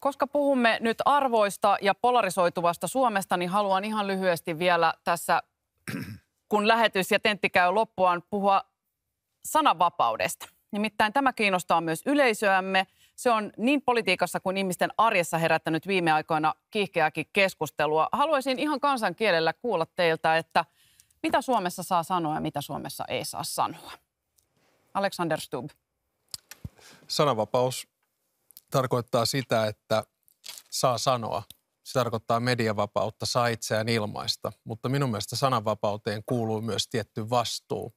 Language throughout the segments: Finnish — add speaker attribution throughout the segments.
Speaker 1: koska puhumme nyt arvoista ja polarisoituvasta Suomesta, niin haluan ihan lyhyesti vielä tässä, kun lähetys ja tentti käy loppuaan, puhua sananvapaudesta. Nimittäin tämä kiinnostaa myös yleisöämme. Se on niin politiikassa kuin ihmisten arjessa herättänyt viime aikoina kiihkeäkin keskustelua. Haluaisin ihan kansankielellä kuulla teiltä, että mitä Suomessa saa sanoa ja mitä Suomessa ei saa sanoa. Alexander Stubb.
Speaker 2: Sananvapaus tarkoittaa sitä, että saa sanoa. Se tarkoittaa mediavapautta, saa itseään ilmaista. Mutta minun mielestä sananvapauteen kuuluu myös tietty vastuu.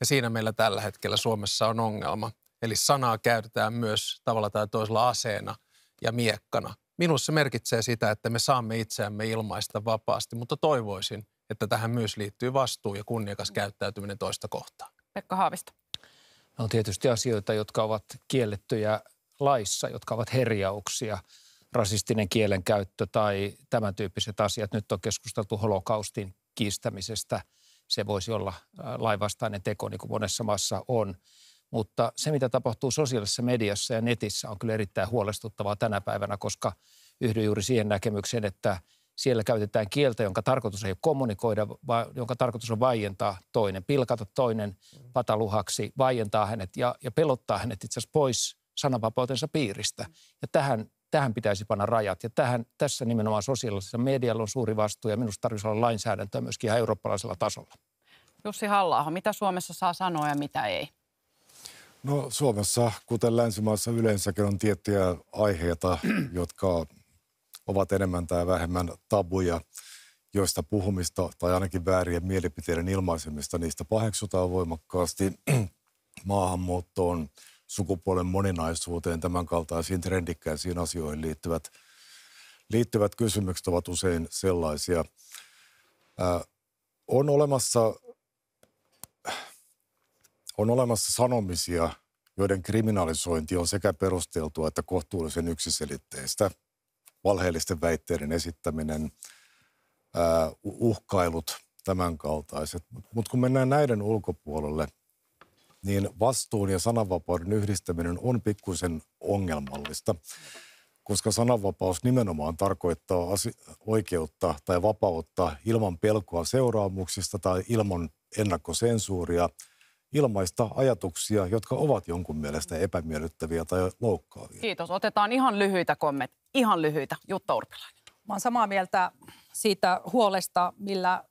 Speaker 2: Ja siinä meillä tällä hetkellä Suomessa on ongelma. Eli sanaa käytetään myös tavalla tai toisella aseena ja miekkana. Minussa se merkitsee sitä, että me saamme itseämme ilmaista vapaasti, mutta toivoisin, että tähän myös liittyy vastuu ja kunniakas käyttäytyminen toista kohtaan.
Speaker 1: Pekka Haavisto.
Speaker 2: No, on tietysti asioita, jotka ovat kiellettyjä laissa, jotka ovat herjauksia, rasistinen kielenkäyttö tai tämän tyyppiset asiat. Nyt on keskusteltu holokaustin kiistämisestä. Se voisi olla laivastainen teko, niin kuin monessa maassa on. Mutta se, mitä tapahtuu sosiaalisessa mediassa ja netissä, on kyllä erittäin huolestuttavaa tänä päivänä, koska yhdyn juuri siihen näkemykseen, että siellä käytetään kieltä, jonka tarkoitus ei ole kommunikoida, vaan jonka tarkoitus on vaientaa toinen, pilkata toinen pataluhaksi, vaientaa hänet ja, ja pelottaa hänet itse asiassa pois sananvapautensa piiristä. Mm. Ja tähän, tähän pitäisi panna rajat. Ja tähän, tässä nimenomaan sosiaalisessa medialla on suuri vastuu ja minusta tarvitsisi olla
Speaker 3: lainsäädäntöä myöskin ihan eurooppalaisella tasolla.
Speaker 1: Jussi halla mitä Suomessa saa sanoa ja mitä ei?
Speaker 3: No Suomessa, kuten länsimaissa yleensäkin, on tiettyjä aiheita, jotka ovat enemmän tai vähemmän tabuja, joista puhumista tai ainakin väärien mielipiteiden ilmaisemista, niistä paheksutaan voimakkaasti. Maahanmuuttoon sukupuolen moninaisuuteen, tämän kaltaisiin trendikkäisiin asioihin liittyvät, liittyvät kysymykset ovat usein sellaisia. Ää, äh, on olemassa on olemassa sanomisia, joiden kriminalisointi on sekä perusteltua että kohtuullisen yksiselitteistä. Valheellisten väitteiden esittäminen, äh, uhkailut, tämän kaltaiset. Mutta kun mennään näiden ulkopuolelle – niin vastuun ja sananvapauden yhdistäminen on pikkuisen ongelmallista, koska sananvapaus nimenomaan tarkoittaa asi- oikeutta tai vapautta ilman pelkoa seuraamuksista tai ilman ennakkosensuuria ilmaista ajatuksia, jotka ovat jonkun mielestä epämiellyttäviä tai loukkaavia.
Speaker 1: Kiitos. Otetaan ihan lyhyitä kommentteja. Ihan lyhyitä. Jutta Urpilainen. Mä olen samaa mieltä siitä huolesta, millä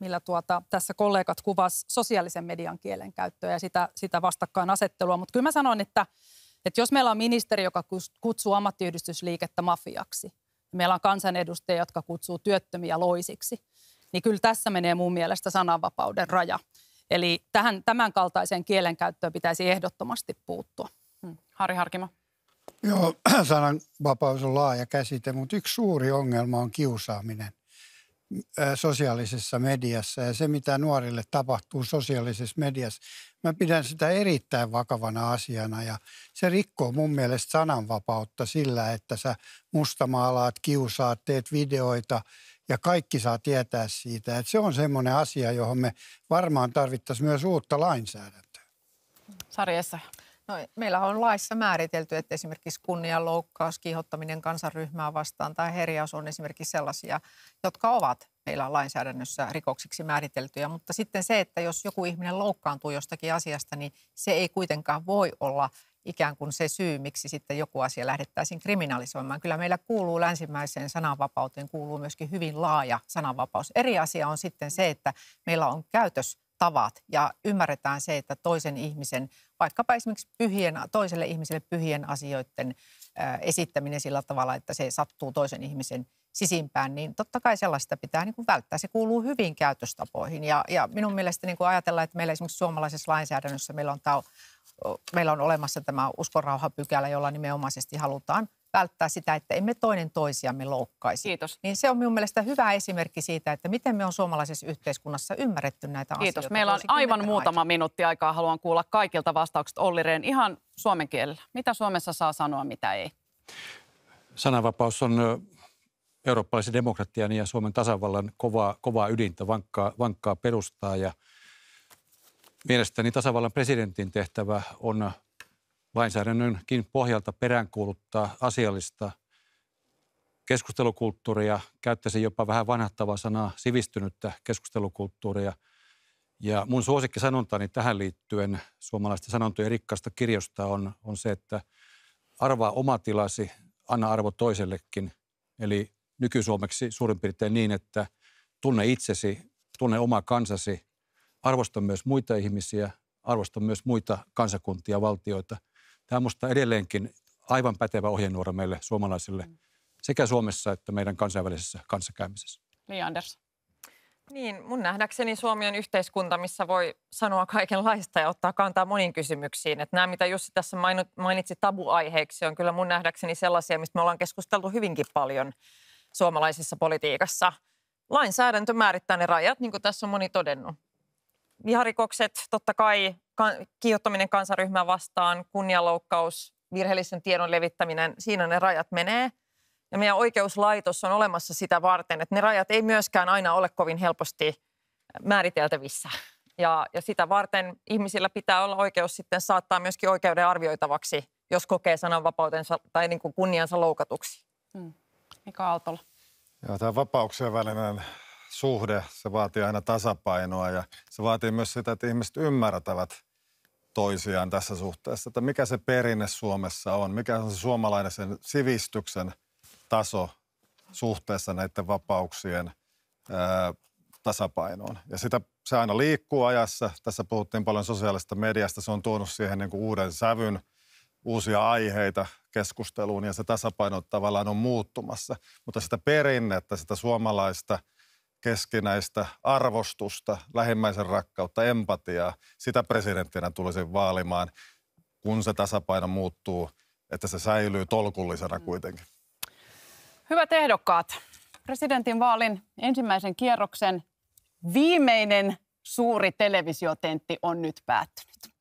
Speaker 1: millä tuota, tässä kollegat kuvas sosiaalisen median kielen käyttöä ja sitä, sitä vastakkainasettelua. Mutta kyllä mä sanon, että, että jos meillä on ministeri, joka kutsuu ammattiyhdistysliikettä mafiaksi, meillä on kansanedustajia, jotka kutsuu työttömiä loisiksi, niin kyllä tässä menee mun mielestä sananvapauden raja. Eli tähän, tämän kaltaiseen kielenkäyttöön pitäisi ehdottomasti puuttua. Hmm. Harri Harkimo.
Speaker 2: Joo, sananvapaus on laaja käsite, mutta yksi suuri ongelma on kiusaaminen sosiaalisessa mediassa ja se, mitä nuorille tapahtuu sosiaalisessa mediassa. Mä pidän sitä erittäin vakavana asiana ja se rikkoo mun mielestä sananvapautta sillä, että sä mustamaalaat, kiusaat, teet videoita ja kaikki saa tietää siitä. Että se on semmoinen asia, johon me varmaan tarvittaisiin myös uutta lainsäädäntöä.
Speaker 4: Sarjessa. No, meillä on laissa määritelty, että esimerkiksi kunnianloukkaus, kiihottaminen kansanryhmää vastaan tai herjaus on esimerkiksi sellaisia, jotka ovat meillä lainsäädännössä rikoksiksi määriteltyjä. Mutta sitten se, että jos joku ihminen loukkaantuu jostakin asiasta, niin se ei kuitenkaan voi olla ikään kuin se syy, miksi sitten joku asia lähdettäisiin kriminalisoimaan. Kyllä meillä kuuluu länsimäiseen sananvapauteen, kuuluu myöskin hyvin laaja sananvapaus. Eri asia on sitten se, että meillä on käytös tavat ja ymmärretään se, että toisen ihmisen, vaikkapa esimerkiksi pyhien, toiselle ihmiselle pyhien asioiden esittäminen sillä tavalla, että se sattuu toisen ihmisen sisimpään, niin totta kai sellaista pitää niin kuin välttää. Se kuuluu hyvin käytöstapoihin ja, ja minun mielestä niin kuin ajatellaan, että meillä esimerkiksi suomalaisessa lainsäädännössä meillä on, tämä, meillä on olemassa tämä uskonrauhapykälä, jolla nimenomaisesti halutaan välttää sitä, että emme toinen toisiamme loukkaisi. Kiitos. Niin se on minun mielestä hyvä esimerkki siitä, että miten me on suomalaisessa yhteiskunnassa ymmärretty näitä Kiitos. asioita. Kiitos. Meillä on aivan
Speaker 1: muutama aikaa. minuutti aikaa. Haluan kuulla kaikilta vastaukset Olli Rehn ihan suomen kielellä. Mitä Suomessa saa sanoa, mitä ei?
Speaker 2: Sananvapaus on eurooppalaisen demokratian ja Suomen tasavallan kovaa, kovaa ydintä, vankkaa, vankkaa perustaa. Ja mielestäni tasavallan presidentin tehtävä on lainsäädännönkin pohjalta peräänkuuluttaa asiallista keskustelukulttuuria, käyttäisin jopa vähän vanhattavaa sanaa, sivistynyttä keskustelukulttuuria. Ja mun sanontani tähän liittyen suomalaista sanontojen rikkaasta kirjosta on, on se, että arvaa oma tilasi, anna arvo toisellekin. Eli nykysuomeksi suurin piirtein niin, että tunne itsesi, tunne oma kansasi, arvosta myös muita ihmisiä, arvosta myös muita kansakuntia, valtioita – Tämä on minusta edelleenkin aivan pätevä ohjenuora meille suomalaisille mm. sekä Suomessa että meidän kansainvälisessä kanssakäymisessä.
Speaker 1: Li niin, Anders.
Speaker 4: Niin, mun nähdäkseni Suomi on yhteiskunta, missä voi sanoa kaikenlaista ja ottaa kantaa moniin kysymyksiin. Että nämä, mitä Jussi tässä mainitsi tabuaiheeksi, on kyllä mun nähdäkseni sellaisia, mistä me ollaan keskusteltu hyvinkin paljon suomalaisessa politiikassa. Lainsäädäntö määrittää ne rajat, niin kuin tässä on moni todennut. Viharikokset, totta kai kiihottaminen kansaryhmää vastaan, kunnianloukkaus, virheellisen tiedon levittäminen, siinä ne rajat menee. Ja meidän oikeuslaitos on olemassa sitä varten, että ne rajat ei myöskään aina ole kovin helposti määriteltävissä. Ja, ja sitä varten ihmisillä pitää olla oikeus sitten saattaa myöskin oikeuden arvioitavaksi, jos kokee sananvapautensa tai niin kuin kunniansa
Speaker 1: loukatuksi. Hmm. Mika Aaltola.
Speaker 3: Joo, tämä vapauksien välinen suhde, se vaatii aina tasapainoa ja se vaatii myös sitä, että ihmiset ymmärtävät toisiaan tässä suhteessa, että mikä se perinne Suomessa on, mikä on se suomalaisen sivistyksen taso suhteessa näiden vapauksien ää, tasapainoon. Ja sitä, se aina liikkuu ajassa. Tässä puhuttiin paljon sosiaalista mediasta. Se on tuonut siihen niin kuin uuden sävyn, uusia aiheita keskusteluun ja se tasapaino tavallaan on muuttumassa. Mutta sitä perinnettä, sitä suomalaista – keskinäistä arvostusta, lähimmäisen rakkautta, empatiaa. Sitä presidenttinä tulisi vaalimaan, kun se tasapaino muuttuu, että se säilyy tolkullisena mm. kuitenkin.
Speaker 1: Hyvät ehdokkaat, vaalin ensimmäisen kierroksen viimeinen suuri televisiotentti on nyt päättynyt.